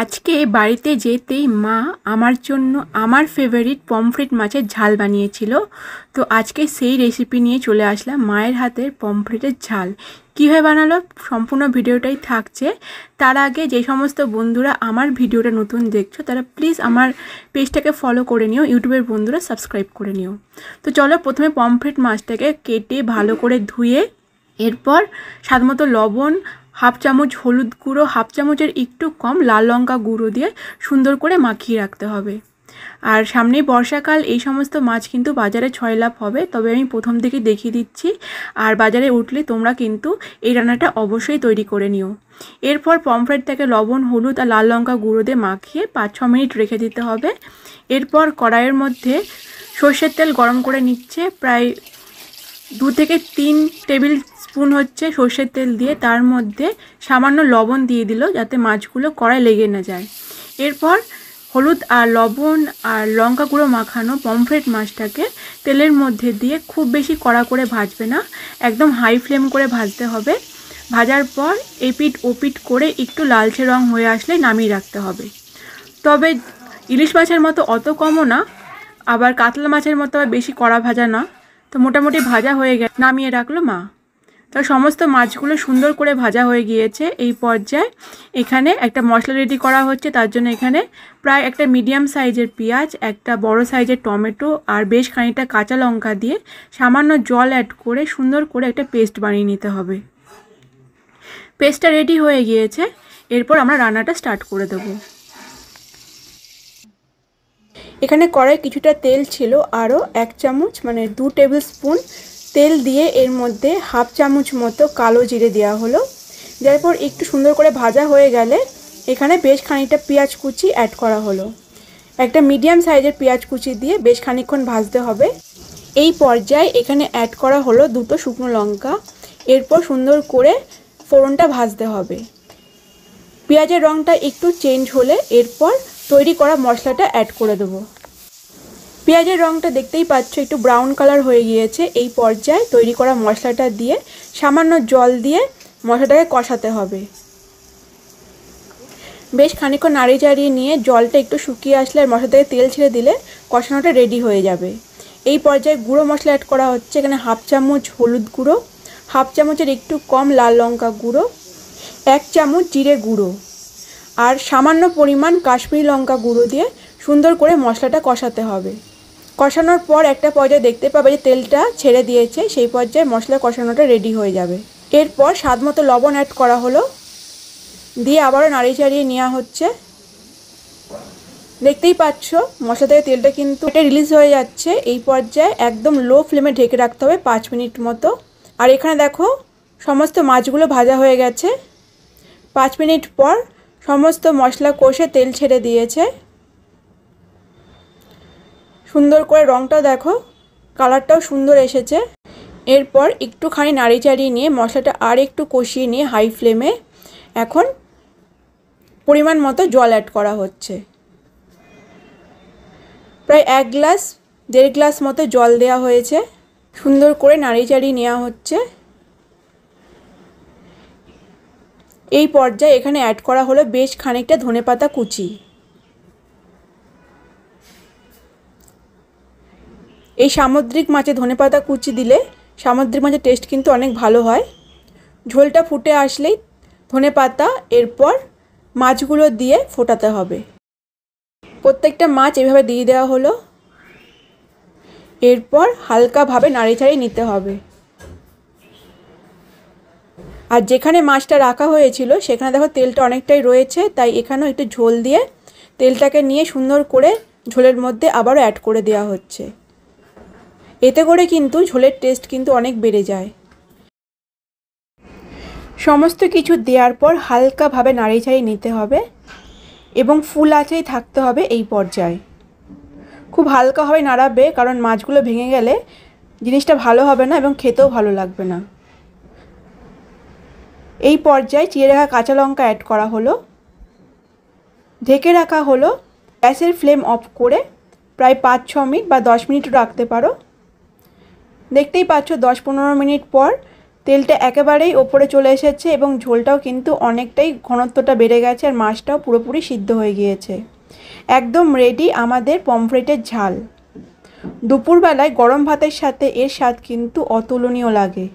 আজকে বাড়িতে যেতেই মা আমার জন্য আমার ফেভারিট পমফ্রেট মাছের ঝাল বানিয়েছিল তো আজকে সেই রেসিপি নিয়ে চলে আসলাম মায়ের হাতের পমফ্রেটের ঝাল কীভাবে বানালো সম্পূর্ণ ভিডিওটাই থাকছে তার আগে যে সমস্ত বন্ধুরা আমার ভিডিওটা নতুন দেখছো তারা প্লিজ আমার পেজটাকে ফলো করে নিও ইউটিউবের বন্ধুরা সাবস্ক্রাইব করে নিও তো চলো প্রথমে পমফ্রেট মাছটাকে কেটে ভালো করে ধুয়ে এরপর সাধারণত লবণ হাফ চামচ হলুদ গুঁড়ো হাফ চামচের একটু কম লাল লঙ্কা গুঁড়ো দিয়ে সুন্দর করে মাখিয়ে রাখতে হবে আর সামনেই বর্ষাকাল এই সমস্ত মাছ কিন্তু বাজারে ছয় লাভ হবে তবে আমি প্রথম থেকে দেখিয়ে দিচ্ছি আর বাজারে উঠলে তোমরা কিন্তু এই রান্নাটা অবশ্যই তৈরি করে নিও এরপর থেকে লবণ হলুদ আর লাল লঙ্কা গুঁড়ো দিয়ে মাখিয়ে পাঁচ ছ মিনিট রেখে দিতে হবে এরপর কড়াইয়ের মধ্যে সর্ষের তেল গরম করে নিচ্ছে প্রায় দু থেকে তিন টেবিল স্পুন হচ্ছে সর্ষের তেল দিয়ে তার মধ্যে সামান্য লবণ দিয়ে দিল যাতে মাছগুলো কড়ায় লেগে না যায় এরপর হলুদ আর লবণ আর লঙ্কা গুঁড়ো মাখানো পমফ্রেট মাছটাকে তেলের মধ্যে দিয়ে খুব বেশি কড়া করে ভাজবে না একদম হাই ফ্লেম করে ভাজতে হবে ভাজার পর এপিট ওপিট করে একটু লালচে রং হয়ে আসলে নামিয়ে রাখতে হবে তবে ইলিশ মাছের মতো অত কমও না আবার কাতলা মাছের মতো বেশি কড়া ভাজা না তো মোটামুটি ভাজা হয়ে গেছে নামিয়ে রাখলো মা তো সমস্ত মাছগুলো সুন্দর করে ভাজা হয়ে গিয়েছে এই পর্যায়ে এখানে একটা মশলা রেডি করা হচ্ছে তার জন্য এখানে প্রায় একটা মিডিয়াম সাইজের পেঁয়াজ একটা বড় সাইজের টমেটো আর বেশ খানিকটা কাঁচা লঙ্কা দিয়ে সামান্য জল অ্যাড করে সুন্দর করে একটা পেস্ট বানিয়ে নিতে হবে পেস্টটা রেডি হয়ে গিয়েছে এরপর আমরা রান্নাটা স্টার্ট করে দেবো এখানে কড়াই কিছুটা তেল ছিল আরও এক চামচ মানে দু টেবিল স্পুন তেল দিয়ে এর মধ্যে হাফ চামচ মতো কালো জিরে দেওয়া হলো যার পর একটু সুন্দর করে ভাজা হয়ে গেলে এখানে বেশ খানিকটা পেঁয়াজ কুচি অ্যাড করা হলো একটা মিডিয়াম সাইজের পেঁয়াজ কুচি দিয়ে বেশ খানিকক্ষণ ভাজতে হবে এই পর্যায়ে এখানে অ্যাড করা হলো দুটো শুকনো লঙ্কা এরপর সুন্দর করে ফোড়নটা ভাজতে হবে পেঁয়াজের রঙটা একটু চেঞ্জ হলে এরপর তৈরি করা মশলাটা অ্যাড করে দেবো পেঁয়াজের রঙটা দেখতেই পাচ্ছ একটু ব্রাউন কালার হয়ে গিয়েছে এই পর্যায়ে তৈরি করা মশলাটা দিয়ে সামান্য জল দিয়ে মশলাটাকে কষাতে হবে বেশ খানিক্ষণ নাড়ি চাড়িয়ে নিয়ে জলটা একটু শুকিয়ে আসলে আর মশলা থেকে তেল ছেড়ে দিলে কষানোটা রেডি হয়ে যাবে এই পর্যায়ে গুঁড়ো মশলা অ্যাড করা হচ্ছে এখানে হাফ চামচ হলুদ গুঁড়ো হাফ চামচের একটু কম লাল লঙ্কা গুঁড়ো এক চামচ জিরে গুঁড়ো আর সামান্য পরিমাণ কাশ্মীরি লঙ্কা গুঁড়ো দিয়ে সুন্দর করে মশলাটা কষাতে হবে কষানোর পর একটা পর্যায়ে দেখতে পাবে যে তেলটা ছেড়ে দিয়েছে সেই পর্যায়ে মশলা কষানোটা রেডি হয়ে যাবে এরপর স্বাদ মতো লবণ অ্যাড করা হলো দিয়ে আবারও নাড়িয়ে চাড়িয়ে নেওয়া হচ্ছে দেখতেই পাচ্ছ মশলা থেকে তেলটা কিন্তু এটা রিলিজ হয়ে যাচ্ছে এই পর্যায়ে একদম লো ফ্লেমে ঢেকে রাখতে হবে পাঁচ মিনিট মতো আর এখানে দেখো সমস্ত মাছগুলো ভাজা হয়ে গেছে পাঁচ মিনিট পর সমস্ত মশলা কষে তেল ছেড়ে দিয়েছে সুন্দর করে রঙটা দেখো কালারটাও সুন্দর এসেছে এরপর একটুখানি নাড়ি চাড়িয়ে নিয়ে মশলাটা আর একটু কষিয়ে নিয়ে হাই ফ্লেমে এখন পরিমাণ মতো জল অ্যাড করা হচ্ছে প্রায় এক গ্লাস দেড় গ্লাস মতো জল দেওয়া হয়েছে সুন্দর করে নাড়ি চাড়িয়ে নেওয়া হচ্ছে এই পর্যায়ে এখানে অ্যাড করা হলো বেশ খানিকটা ধনেপাতা কুচি এই সামুদ্রিক মাছে ধনেপাতা কুচি দিলে সামুদ্রিক মাছের টেস্ট কিন্তু অনেক ভালো হয় ঝোলটা ফুটে আসলেই ধনেপাতা এরপর মাছগুলো দিয়ে ফোটাতে হবে প্রত্যেকটা মাছ এভাবে দিয়ে দেওয়া হলো এরপর হালকাভাবে নাড়ি ছাড়িয়ে নিতে হবে আর যেখানে মাছটা রাখা হয়েছিল সেখানে দেখো তেলটা অনেকটাই রয়েছে তাই এখানেও একটু ঝোল দিয়ে তেলটাকে নিয়ে সুন্দর করে ঝোলের মধ্যে আবারও অ্যাড করে দেওয়া হচ্ছে এতে করে কিন্তু ঝোলের টেস্ট কিন্তু অনেক বেড়ে যায় সমস্ত কিছু দেওয়ার পর হালকাভাবে নাড়িয়ে নিতে হবে এবং ফুল আঁচেই থাকতে হবে এই পর্যায়ে খুব হালকাভাবে নাড়াবে কারণ মাছগুলো ভেঙে গেলে জিনিসটা ভালো হবে না এবং খেতেও ভালো লাগবে না এই পর্যায়ে চিড়ে রাখা কাঁচা লঙ্কা অ্যাড করা হলো ঢেকে রাখা হলো গ্যাসের ফ্লেম অফ করে প্রায় পাঁচ ছ মিনিট বা দশ মিনিট রাখতে পারো দেখতেই পাচ্ছ দশ পনেরো মিনিট পর তেলটা একেবারেই ওপরে চলে এসেছে এবং ঝোলটাও কিন্তু অনেকটাই ঘনত্বটা বেড়ে গেছে আর মাছটাও পুরোপুরি সিদ্ধ হয়ে গিয়েছে একদম রেডি আমাদের পমফ্রেটের ঝাল দুপুরবেলায় গরম ভাতের সাথে এর স্বাদ কিন্তু অতুলনীয় লাগে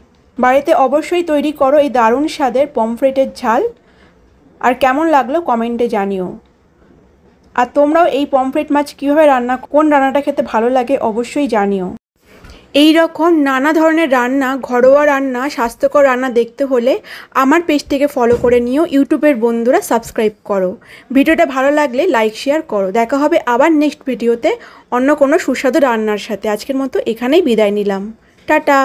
বাড়িতে অবশ্যই তৈরি করো এই দারুণ স্বাদের পমফ্রেটের ঝাল আর কেমন লাগলো কমেন্টে জানিও আর তোমরাও এই পমফ্রেট মাছ কীভাবে রান্না কোন রান্নাটা খেতে ভালো লাগে অবশ্যই জানিও এই রকম নানা ধরনের রান্না ঘরোয়া রান্না স্বাস্থ্যকর রান্না দেখতে হলে আমার পেজটিকে ফলো করে নিও ইউটিউবের বন্ধুরা সাবস্ক্রাইব করো ভিডিওটা ভালো লাগলে লাইক শেয়ার করো দেখা হবে আবার নেক্সট ভিডিওতে অন্য কোনো সুস্বাদু রান্নার সাথে আজকের মতো এখানেই বিদায় নিলাম টাটা